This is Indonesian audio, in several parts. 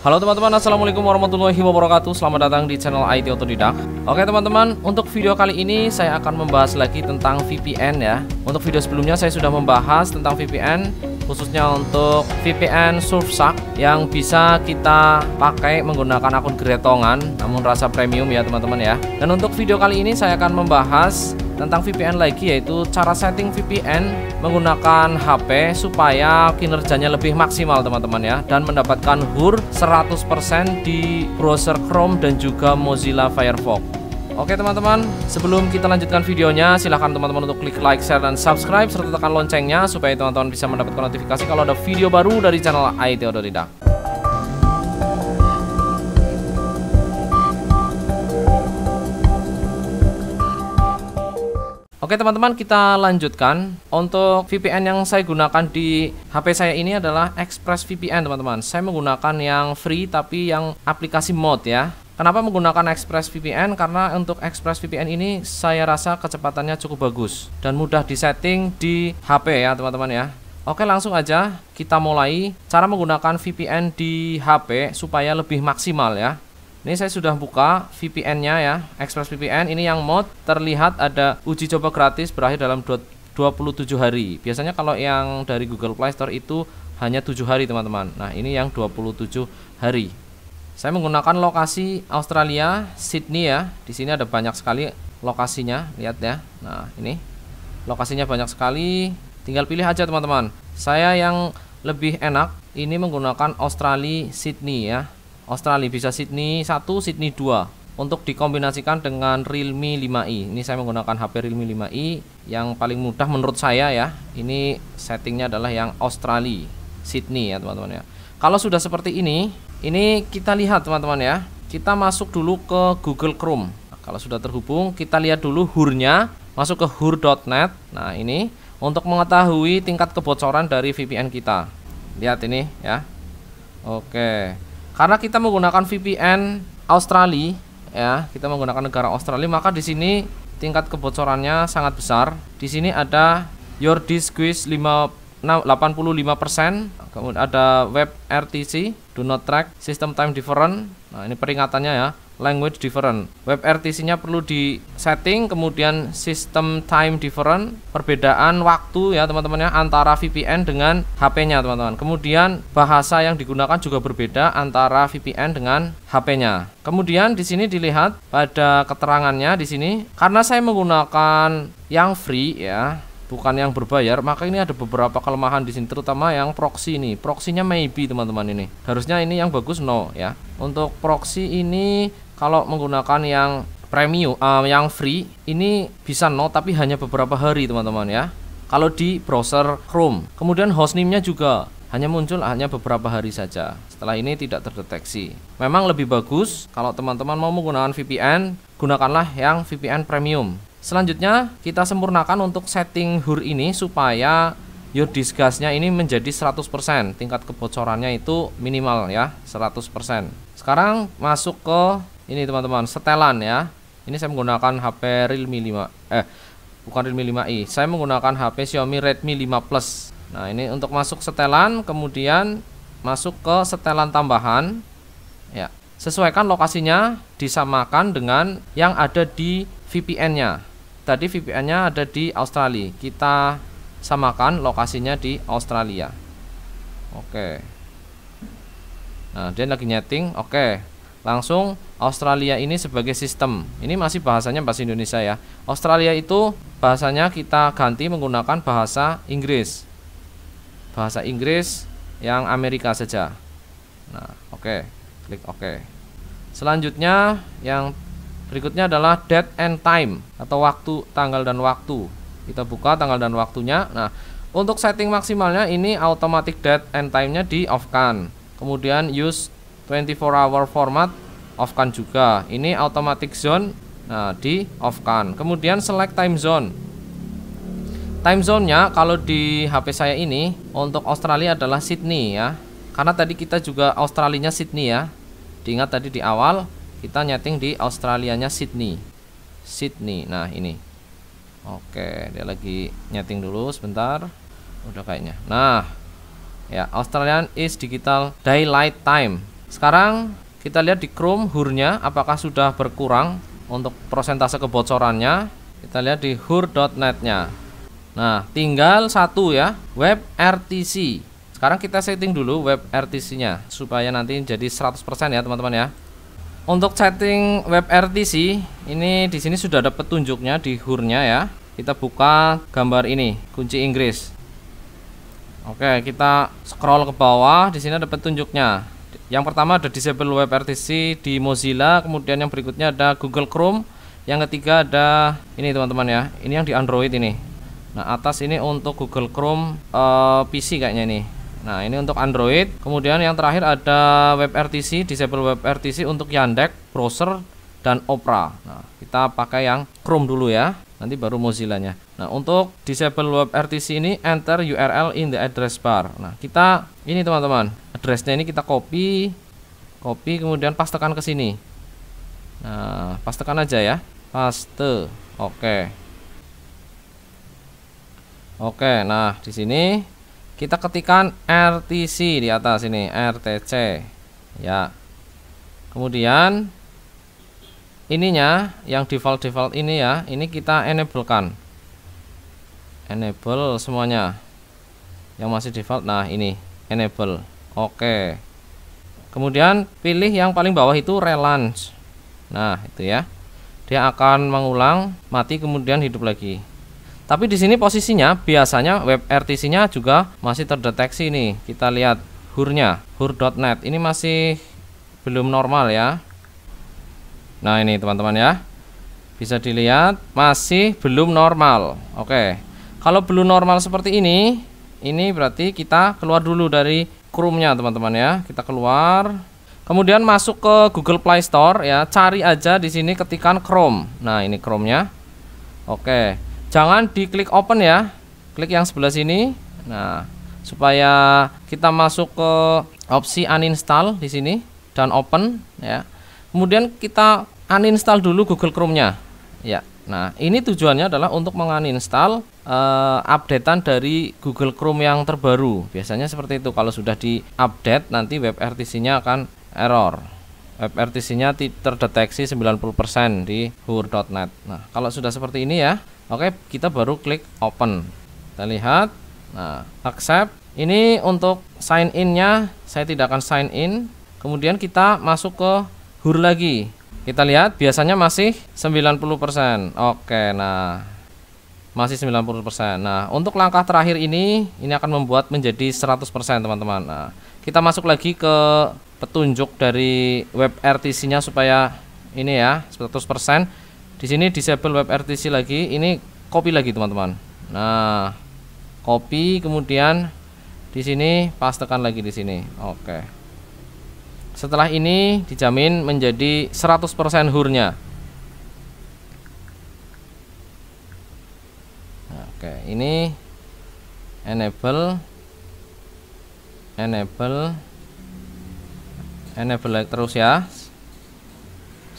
Halo teman-teman, Assalamualaikum warahmatullahi wabarakatuh Selamat datang di channel IT Otodidak. Oke teman-teman, untuk video kali ini saya akan membahas lagi tentang VPN ya Untuk video sebelumnya saya sudah membahas tentang VPN Khususnya untuk VPN Surfshark Yang bisa kita pakai menggunakan akun geretongan Namun rasa premium ya teman-teman ya Dan untuk video kali ini saya akan membahas tentang VPN lagi yaitu cara setting VPN menggunakan HP supaya kinerjanya lebih maksimal teman-teman ya dan mendapatkan HUR 100% di browser Chrome dan juga Mozilla Firefox. Oke teman-teman, sebelum kita lanjutkan videonya, silahkan teman-teman untuk klik like, share, dan subscribe, serta tekan loncengnya supaya teman-teman bisa mendapatkan notifikasi kalau ada video baru dari channel IT Otodidak. Oke teman-teman kita lanjutkan Untuk VPN yang saya gunakan di HP saya ini adalah Express VPN teman-teman Saya menggunakan yang free tapi yang aplikasi mod ya Kenapa menggunakan Express VPN? Karena untuk Express VPN ini saya rasa kecepatannya cukup bagus Dan mudah disetting di HP ya teman-teman ya Oke langsung aja kita mulai cara menggunakan VPN di HP supaya lebih maksimal ya ini saya sudah buka VPN-nya ya, Express VPN. Ini yang mod terlihat ada uji coba gratis berakhir dalam 27 hari. Biasanya kalau yang dari Google Play Store itu hanya 7 hari, teman-teman. Nah, ini yang 27 hari. Saya menggunakan lokasi Australia, Sydney ya. Di sini ada banyak sekali lokasinya, lihat ya. Nah, ini lokasinya banyak sekali. Tinggal pilih aja, teman-teman. Saya yang lebih enak ini menggunakan Australia, Sydney ya Australia bisa Sydney 1 Sydney 2 untuk dikombinasikan dengan Realme 5i ini saya menggunakan HP Realme 5i yang paling mudah menurut saya ya ini settingnya adalah yang Australia Sydney ya teman-teman ya kalau sudah seperti ini ini kita lihat teman-teman ya kita masuk dulu ke Google Chrome nah, kalau sudah terhubung kita lihat dulu hurnya masuk ke hur.net nah ini untuk mengetahui tingkat kebocoran dari VPN kita lihat ini ya oke karena kita menggunakan VPN Australia ya, kita menggunakan negara Australia maka di sini tingkat kebocorannya sangat besar. Di sini ada your disk quiz 85%, kemudian ada web RTC, do not track, system time different. Nah, ini peringatannya ya language different. WebRTC-nya perlu di setting, kemudian system time different, perbedaan waktu ya teman-teman ya antara VPN dengan HP-nya teman-teman. Kemudian bahasa yang digunakan juga berbeda antara VPN dengan HP-nya. Kemudian di sini dilihat pada keterangannya di sini karena saya menggunakan yang free ya bukan yang berbayar maka ini ada beberapa kelemahan di sini terutama yang proxy ini. proxynya maybe teman-teman ini harusnya ini yang bagus no ya untuk proxy ini kalau menggunakan yang premium uh, yang free ini bisa no tapi hanya beberapa hari teman-teman ya kalau di browser Chrome kemudian hostname-nya juga hanya muncul hanya beberapa hari saja setelah ini tidak terdeteksi memang lebih bagus kalau teman-teman mau menggunakan VPN gunakanlah yang VPN premium Selanjutnya kita sempurnakan untuk setting HUR ini supaya your disgasnya ini menjadi 100%. Tingkat kebocorannya itu minimal ya, 100%. Sekarang masuk ke ini teman-teman, setelan ya. Ini saya menggunakan HP Realme 5 eh bukan Realme 5i. Saya menggunakan HP Xiaomi Redmi 5 Plus. Nah, ini untuk masuk setelan, kemudian masuk ke setelan tambahan. Ya. Sesuaikan lokasinya disamakan dengan yang ada di VPN-nya tadi VPN-nya ada di Australia. Kita samakan lokasinya di Australia. Oke. Nah, dia lagi nyeting. Oke. Langsung Australia ini sebagai sistem. Ini masih bahasanya bahasa Indonesia ya. Australia itu bahasanya kita ganti menggunakan bahasa Inggris. Bahasa Inggris yang Amerika saja. Nah, oke. Klik oke. Selanjutnya yang Berikutnya adalah date and time atau waktu, tanggal dan waktu. Kita buka tanggal dan waktunya. Nah, untuk setting maksimalnya ini automatic date and time-nya di off-kan. Kemudian use 24 hour format off-kan juga. Ini automatic zone nah di off-kan. Kemudian select time zone. Time zone-nya kalau di HP saya ini untuk Australia adalah Sydney ya. Karena tadi kita juga Australinya Sydney ya. Diingat tadi di awal kita nyeting di Australianya Sydney Sydney nah ini oke dia lagi nyeting dulu sebentar udah kayaknya nah ya Australian is digital daylight time sekarang kita lihat di Chrome hurnya apakah sudah berkurang untuk persentase kebocorannya kita lihat di hur.net nya nah tinggal satu ya web RTC sekarang kita setting dulu web RTC nya supaya nanti jadi 100% ya teman-teman ya untuk setting RTC ini di sini sudah ada petunjuknya di hurnya ya. Kita buka gambar ini, kunci Inggris. Oke, kita scroll ke bawah, di sini ada petunjuknya. Yang pertama ada disable web RTC di Mozilla, kemudian yang berikutnya ada Google Chrome, yang ketiga ada ini teman-teman ya. Ini yang di Android ini. Nah, atas ini untuk Google Chrome uh, eh, PC kayaknya ini. Nah, ini untuk Android. Kemudian yang terakhir ada WebRTC, disable WebRTC untuk Yandex, browser dan Opera. Nah, kita pakai yang Chrome dulu ya. Nanti baru Mozilla-nya. Nah, untuk disable WebRTC ini enter URL in the address bar. Nah, kita ini teman-teman, address-nya ini kita copy copy kemudian pastekan ke sini. Nah, pastekan aja ya. Paste. Oke. Oke, nah di sini kita ketikkan RTC di atas ini RTC ya kemudian ininya yang default default ini ya ini kita enablekan. enable semuanya yang masih default nah ini enable oke kemudian pilih yang paling bawah itu relaunch nah itu ya dia akan mengulang mati kemudian hidup lagi tapi di sini posisinya biasanya web RTC-nya juga masih terdeteksi nih. Kita lihat hurnya, hur.net. Ini masih belum normal ya. Nah, ini teman-teman ya. Bisa dilihat masih belum normal. Oke. Kalau belum normal seperti ini, ini berarti kita keluar dulu dari Chrome-nya teman-teman ya. Kita keluar Kemudian masuk ke Google Play Store ya, cari aja di sini ketikan Chrome. Nah, ini Chrome-nya. Oke jangan diklik open ya klik yang sebelah sini nah supaya kita masuk ke opsi uninstall di sini dan open ya kemudian kita uninstall dulu Google Chrome-nya ya nah ini tujuannya adalah untuk menguninstall uh, updatean dari Google Chrome yang terbaru biasanya seperti itu kalau sudah di update nanti web rtc nya akan error web rtc nya terdeteksi 90% di hur.net nah kalau sudah seperti ini ya Oke, kita baru klik open. Kita lihat. Nah, accept. Ini untuk sign in-nya, saya tidak akan sign in. Kemudian kita masuk ke HUR lagi. Kita lihat biasanya masih 90%. Oke, nah masih 90%. Nah, untuk langkah terakhir ini ini akan membuat menjadi 100%, teman-teman. Nah, kita masuk lagi ke petunjuk dari web RTC-nya supaya ini ya, 100% di sini disable rtc lagi ini copy lagi teman-teman nah copy kemudian di sini pastekan lagi di sini oke setelah ini dijamin menjadi 100% hurnya oke ini enable enable enable terus ya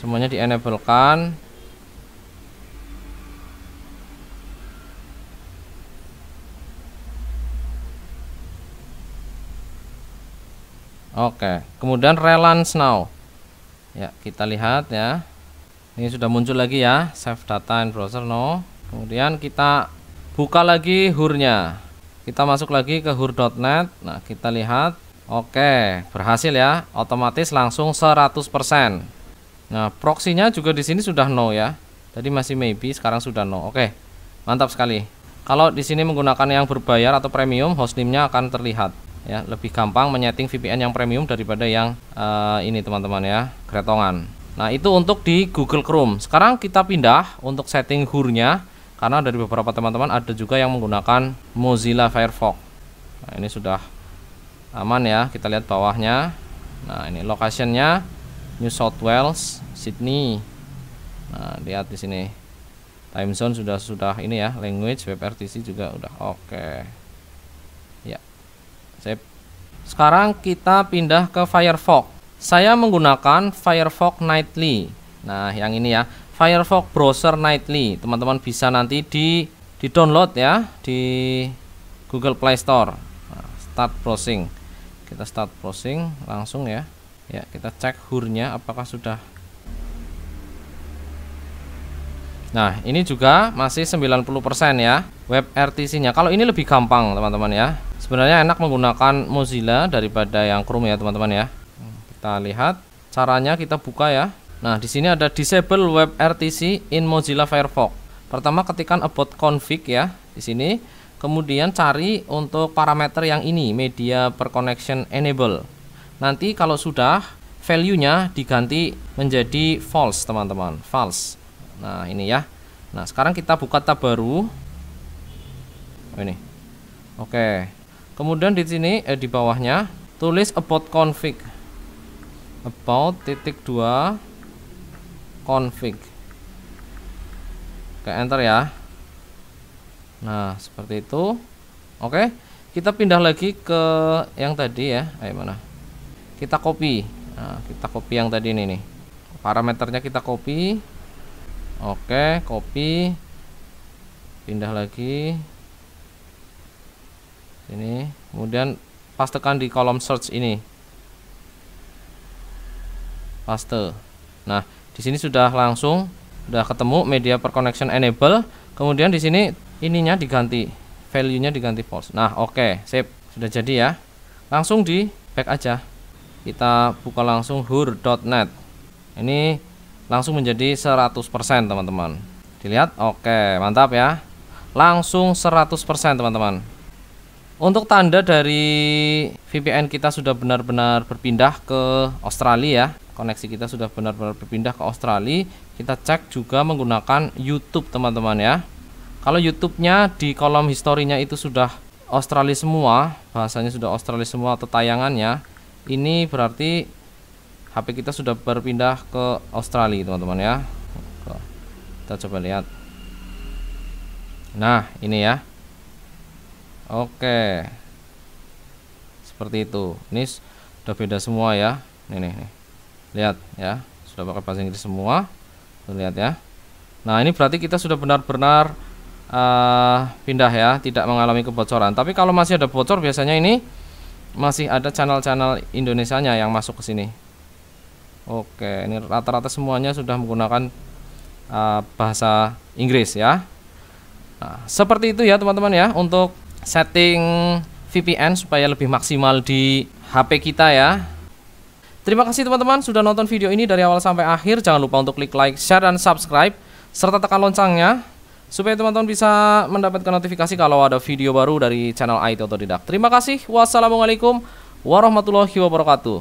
semuanya di kan Oke, kemudian relance now. Ya, kita lihat ya. Ini sudah muncul lagi ya, save data in browser no. Kemudian kita buka lagi hurnya. Kita masuk lagi ke hur.net. Nah, kita lihat. Oke, berhasil ya. Otomatis langsung 100%. Nah, proxy-nya juga di sini sudah no ya. Tadi masih maybe, sekarang sudah no. Oke. Mantap sekali. Kalau di sini menggunakan yang berbayar atau premium, hostname-nya akan terlihat ya lebih gampang menyeting VPN yang premium daripada yang uh, ini teman-teman ya keretongan. nah itu untuk di Google Chrome sekarang kita pindah untuk setting hurnya karena dari beberapa teman-teman ada juga yang menggunakan Mozilla Firefox nah ini sudah aman ya kita lihat bawahnya nah ini lokasinya New South Wales Sydney nah lihat di sini time zone sudah sudah ini ya language WebRTC juga udah oke okay. Sip. Sekarang kita pindah ke Firefox. Saya menggunakan Firefox Nightly. Nah, yang ini ya, Firefox Browser Nightly. Teman-teman bisa nanti di di download ya di Google Play Store. Nah, start browsing. Kita start browsing langsung ya. Ya, kita cek hurnya apakah sudah Nah, ini juga masih 90% ya web RTC-nya. Kalau ini lebih gampang, teman-teman ya sebenarnya enak menggunakan Mozilla daripada yang Chrome ya teman-teman ya hmm, kita lihat caranya kita buka ya nah di sini ada disable web RTC in Mozilla Firefox pertama ketikkan about config ya di sini kemudian cari untuk parameter yang ini media per connection enable nanti kalau sudah value nya diganti menjadi false teman-teman false nah ini ya nah sekarang kita buka tab baru oh, ini oke okay kemudian di sini eh, di bawahnya tulis about config about titik dua config ke enter ya nah seperti itu oke kita pindah lagi ke yang tadi ya ayo mana kita copy nah, kita copy yang tadi ini nih parameternya kita copy oke copy pindah lagi ini kemudian pastekan di kolom search ini paste nah di sini sudah langsung sudah ketemu media per connection enable kemudian di sini ininya diganti value-nya diganti false nah oke okay, sip sudah jadi ya langsung di back aja kita buka langsung hur.net ini langsung menjadi 100% teman-teman dilihat oke okay, mantap ya langsung 100% teman-teman untuk tanda dari VPN kita sudah benar-benar berpindah ke Australia ya. Koneksi kita sudah benar-benar berpindah ke Australia Kita cek juga menggunakan YouTube teman-teman ya Kalau YouTube-nya di kolom historinya itu sudah Australia semua Bahasanya sudah Australia semua atau tayangannya Ini berarti HP kita sudah berpindah ke Australia teman-teman ya Kita coba lihat Nah ini ya Oke. Seperti itu. Ini sudah beda semua ya. Ini nih, nih. Lihat ya, sudah pakai bahasa Inggris semua. Tuh, lihat ya. Nah, ini berarti kita sudah benar-benar uh, pindah ya, tidak mengalami kebocoran. Tapi kalau masih ada bocor biasanya ini masih ada channel-channel Indonesianya yang masuk ke sini. Oke, ini rata-rata semuanya sudah menggunakan uh, bahasa Inggris ya. Nah, seperti itu ya teman-teman ya untuk setting VPN supaya lebih maksimal di HP kita ya. Terima kasih teman-teman sudah nonton video ini dari awal sampai akhir. Jangan lupa untuk klik like, share, dan subscribe. Serta tekan loncengnya. Supaya teman-teman bisa mendapatkan notifikasi kalau ada video baru dari channel IT Otodidak Terima kasih. Wassalamualaikum warahmatullahi wabarakatuh.